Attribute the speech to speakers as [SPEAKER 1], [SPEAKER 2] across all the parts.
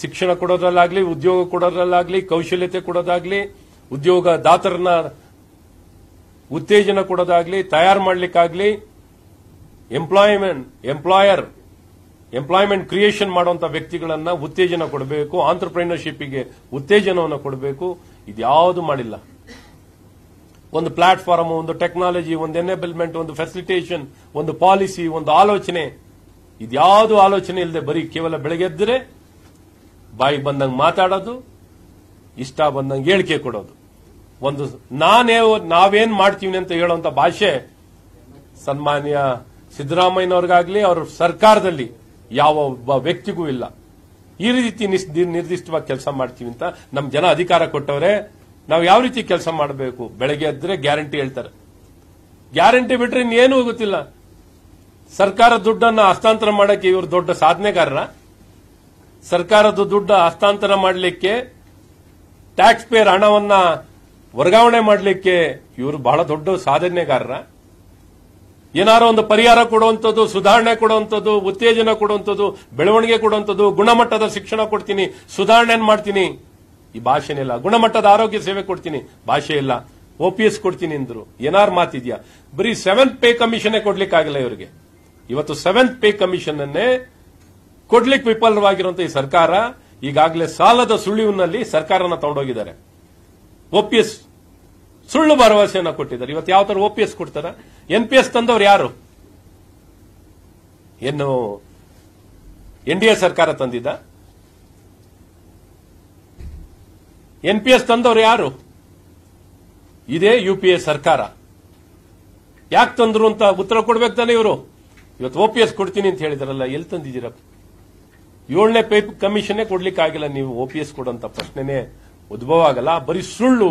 [SPEAKER 1] ಶಿಕ್ಷಣ ಕೊಡೋದ್ರಲ್ಲಾಗಲಿ ಉದ್ಯೋಗ ಕೊಡೋದ್ರಲ್ಲಾಗಲಿ ಕೌಶಲ್ಯತೆ ಕೊಡೋದಾಗ್ಲಿ ಉದ್ಯೋಗ ದಾತರನ್ನ ಉತ್ತೇಜನ ಕೊಡೋದಾಗಲಿ ತಯಾರು ಮಾಡಲಿಕ್ಕಾಗ್ಲಿ ಎಂಪ್ಲಾಯ್ಮೆಂಟ್ ಎಂಪ್ಲಾಯರ್ ಎಂಪ್ಲಾಯ್ಮೆಂಟ್ ಕ್ರಿಯೇಷನ್ ಮಾಡುವಂತಹ ವ್ಯಕ್ತಿಗಳನ್ನ ಉತ್ತೇಜನ ಕೊಡಬೇಕು ಆಂಟರ್ಪ್ರಿನರ್ಶಿಪ್ಗೆ ಉತ್ತೇಜನವನ್ನು ಕೊಡಬೇಕು ಇದ್ಯಾವುದು ಮಾಡಿಲ್ಲ ಒಂದು ಪ್ಲಾಟ್ಫಾರ್ಮ್ ಒಂದು ಟೆಕ್ನಾಲಜಿ ಒಂದು ಎನೇಬಲ್ಮೆಂಟ್ ಒಂದು ಫೆಸಿಲಿಟೇಷನ್ ಒಂದು ಪಾಲಿಸಿ ಒಂದು ಆಲೋಚನೆ ಇದ್ಯಾವುದು ಆಲೋಚನೆ ಇಲ್ಲದೆ ಬರೀ ಕೇವಲ ಬೆಳಗ್ಗೆದ್ದರೆ ಬಾಯಿ ಬಂದಂಗೆ ಮಾತಾಡೋದು ಇಷ್ಟ ಬಂದಂಗೆ ಹೇಳಿಕೆ ಕೊಡೋದು ಒಂದು ನಾನೇ ನಾವೇನ್ ಮಾಡ್ತೀವಿ ಅಂತ ಹೇಳುವಂತ ಭಾಷೆ ಸನ್ಮಾನ್ಯ ಸಿದ್ದರಾಮಯ್ಯನವ್ರಿಗಾಗ್ಲಿ ಅವ್ರ ಸರ್ಕಾರದಲ್ಲಿ ಯಾವ ಒಬ್ಬ ವ್ಯಕ್ತಿಗೂ ಇಲ್ಲ ಈ ರೀತಿ ನಿರ್ದಿಷ್ಟವಾಗಿ ಕೆಲಸ ಮಾಡ್ತೀವಿ ಅಂತ ನಮ್ಮ ಜನ ಅಧಿಕಾರ ಕೊಟ್ಟವರೇ ನಾವು ಯಾವ ರೀತಿ ಕೆಲಸ ಮಾಡಬೇಕು ಬೆಳಗ್ಗೆ ಎದ್ರೆ ಗ್ಯಾರಂಟಿ ಹೇಳ್ತಾರೆ ಗ್ಯಾರಂಟಿ ಬಿಟ್ರೆ ಇನ್ನೇನು ಗೊತ್ತಿಲ್ಲ ಸರ್ಕಾರ ದುಡ್ಡನ್ನು ಹಸ್ತಾಂತರ ಮಾಡಕ್ಕೆ ಇವರು ದೊಡ್ಡ ಸಾಧನೆಗಾರರ ಸರ್ಕಾರದ ದುಡ್ಡು ಹಸ್ತಾಂತರ ಮಾಡಲಿಕ್ಕೆ ಟ್ಯಾಕ್ಸ್ ಪೇರ್ ಹಣವನ್ನ ವರ್ಗಾವಣೆ ಮಾಡಲಿಕ್ಕೆ ಇವರು ಬಹಳ ದೊಡ್ಡ ಸಾಧನೆಗಾರರ ಏನಾರೋ ಒಂದು ಪರಿಹಾರ ಕೊಡುವಂಥದ್ದು ಸುಧಾರಣೆ ಕೊಡುವಂಥದ್ದು ಉತ್ತೇಜನ ಕೊಡುವಂಥದ್ದು ಬೆಳವಣಿಗೆ ಕೊಡುವಂಥದ್ದು ಗುಣಮಟ್ಟದ ಶಿಕ್ಷಣ ಕೊಡ್ತೀನಿ ಸುಧಾರಣೆ ಮಾಡ್ತೀನಿ ಈ ಭಾಷೆನಿಲ್ಲ ಗುಣಮಟ್ಟದ ಆರೋಗ್ಯ ಸೇವೆ ಕೊಡ್ತೀನಿ ಭಾಷೆ ಇಲ್ಲ ಒ ಪಿ ಎಸ್ ಕೊಡ್ತೀನಿ ಅಂದ್ರು ಏನಾರ ಮಾತಿದ್ಯಾ ಬರೀ ಸೆವೆಂತ್ ಪೇ ಕಮಿಷನ್ ಕೊಡ್ಲಿಕ್ಕಾಗಲ್ಲ ಇವರಿಗೆ ಇವತ್ತು ಸೆವೆಂತ್ ಪೇ ಕಮಿಷನ್ ಅನ್ನೇ ಕೊಡ್ಲಿಕ್ಕೆ ವಿಫಲವಾಗಿರುವಂತಹ ಈ ಸರ್ಕಾರ ಈಗಾಗಲೇ ಸಾಲದ ಸುಳಿವಿನಲ್ಲಿ ಸರ್ಕಾರನ ತಗೊಂಡೋಗಿದ್ದಾರೆ ಒಪಿಎಸ್ ಸುಳ್ಳು ಭರವಸೆಯನ್ನು ಕೊಟ್ಟಿದ್ದಾರೆ ಇವತ್ತು ಯಾವ ತರ ಒಪಿಎಸ್ ಕೊಡ್ತಾರ ಎನ್ ಪಿ ಎಸ್ ತಂದವರು ಯಾರು ಏನು ಎನ್ ಸರ್ಕಾರ ತಂದಿದ್ದ ಎನ್ ಪಿ ಎಸ್ ತಂದವರು ಯಾರು ಇದೇ ಯು ಪಿ ಸರ್ಕಾರ ಯಾಕೆ ತಂದ್ರು ಅಂತ ಉತ್ತರ ಕೊಡ್ಬೇಕು ತಾನೆ ಇವರು ಇವತ್ತು ಒಪಿಎಸ್ ಕೊಡ್ತೀನಿ ಅಂತ ಹೇಳಿದಾರಲ್ಲ ಎಲ್ಲಿ ತಂದಿದ್ದೀರಾ ಏಳನೇ ಪೇಪ್ ಕಮಿಷನ್ನೇ ಕೊಡ್ಲಿಕ್ಕಾಗಿಲ್ಲ ನೀವು ಓಪಿಎಸ್ ಕೊಡುವಂತ ಪ್ರಶ್ನೆನೇ ಉದ್ಭವ ಆಗಲ್ಲ ಬರೀ ಸುಳ್ಳು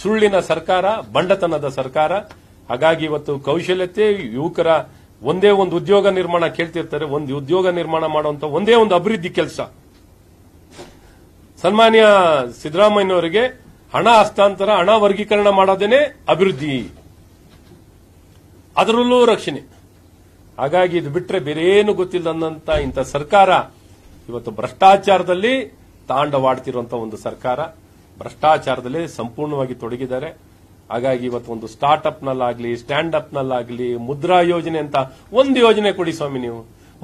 [SPEAKER 1] ಸುಳ್ಳಿನ ಸರ್ಕಾರ ಬಂಡತನದ ಸರ್ಕಾರ ಹಾಗಾಗಿ ಇವತ್ತು ಕೌಶಲ್ಯತೆ ಯುವಕರ ಒಂದೇ ಒಂದು ಉದ್ಯೋಗ ನಿರ್ಮಾಣ ಕೇಳ್ತಿರ್ತಾರೆ ಒಂದು ಉದ್ಯೋಗ ನಿರ್ಮಾಣ ಮಾಡುವಂತ ಒಂದೇ ಒಂದು ಅಭಿವೃದ್ಧಿ ಕೆಲಸ ಸನ್ಮಾನ್ಯ ಸಿದ್ದರಾಮಯ್ಯನವರಿಗೆ ಹಣ ಹಸ್ತಾಂತರ ಹಣ ವರ್ಗೀಕರಣ ಮಾಡೋದೇನೆ ಅಭಿವೃದ್ಧಿ ಅದರಲ್ಲೂ ರಕ್ಷಣೆ ಹಾಗಾಗಿ ಇದು ಬಿಟ್ಟರೆ ಗೊತ್ತಿಲ್ಲ ಅಂತ ಇಂಥ ಸರ್ಕಾರ ಇವತ್ತು ಭ್ರಷ್ಟಾಚಾರದಲ್ಲಿ ತಾಂಡವಾಡ್ತಿರುವಂತಹ ಒಂದು ಸರ್ಕಾರ ಭ್ರಷ್ಟಾಚಾರದಲ್ಲಿ ಸಂಪೂರ್ಣವಾಗಿ ತೊಡಗಿದ್ದಾರೆ ಹಾಗಾಗಿ ಇವತ್ತು ಒಂದು ಸ್ಟಾರ್ಟ್ ಅಪ್ ನಲ್ಲಾಗ್ಲಿ ಸ್ಟ್ಯಾಂಡ್ ಅಪ್ ನಲ್ಲಾಗ್ಲಿ ಮುದ್ರಾ ಯೋಜನೆ ಅಂತ ಒಂದು ಯೋಜನೆ ಕೊಡಿ ಸ್ವಾಮಿ ನೀವು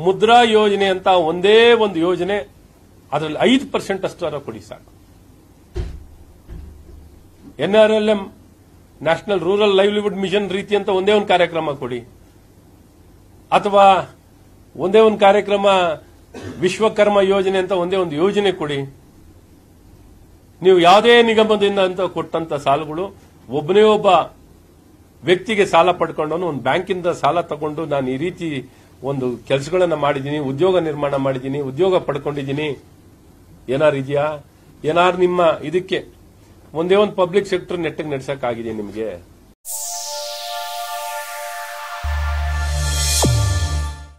[SPEAKER 1] ಮುದ್ರಾ ಯೋಜನೆ ಅಂತ ಒಂದೇ ಒಂದು ಯೋಜನೆ ಅದರಲ್ಲಿ ಐದು ಪರ್ಸೆಂಟ್ ಅಷ್ಟರ ಕೊಡಿ ಸಾಕು NRLM national rural livelihood mission ರೀತಿ ಅಂತ ಒಂದೇ ಒಂದು ಕಾರ್ಯಕ್ರಮ ಕೊಡಿ ಅಥವಾ ಒಂದೇ ಒಂದು ಕಾರ್ಯಕ್ರಮ ವಿಶ್ವಕರ್ಮ ಯೋಜನೆ ಅಂತ ಒಂದೇ ಒಂದು ಯೋಜನೆ ಕೊಡಿ ನೀವು ಯಾವುದೇ ನಿಗಮದಿಂದ ಅಂತ ಕೊಟ್ಟಂತ ಸಾಲಗಳು ಒಬ್ಬನೇ ಒಬ್ಬ ವ್ಯಕ್ತಿಗೆ ಸಾಲ ಪಡ್ಕೊಂಡು ಒಂದು ಬ್ಯಾಂಕಿಂದ ಸಾಲ ತಗೊಂಡು ನಾನು ಈ ರೀತಿ ಒಂದು ಕೆಲಸಗಳನ್ನು ಮಾಡಿದ್ದೀನಿ ಉದ್ಯೋಗ ನಿರ್ಮಾಣ ಮಾಡಿದ್ದೀನಿ ಉದ್ಯೋಗ ಪಡ್ಕೊಂಡಿದ್ದೀನಿ ಏನಾರು ಇದೆಯಾ ಏನಾರು ನಿಮ್ಮ ಇದಕ್ಕೆ ಒಂದೇ ಒಂದು ಪಬ್ಲಿಕ್ ಸೆಕ್ಟರ್ ನೆಟ್ಟಿಗೆ ನಡೆಸಕ್ಕಾಗಿದೆ ನಿಮಗೆ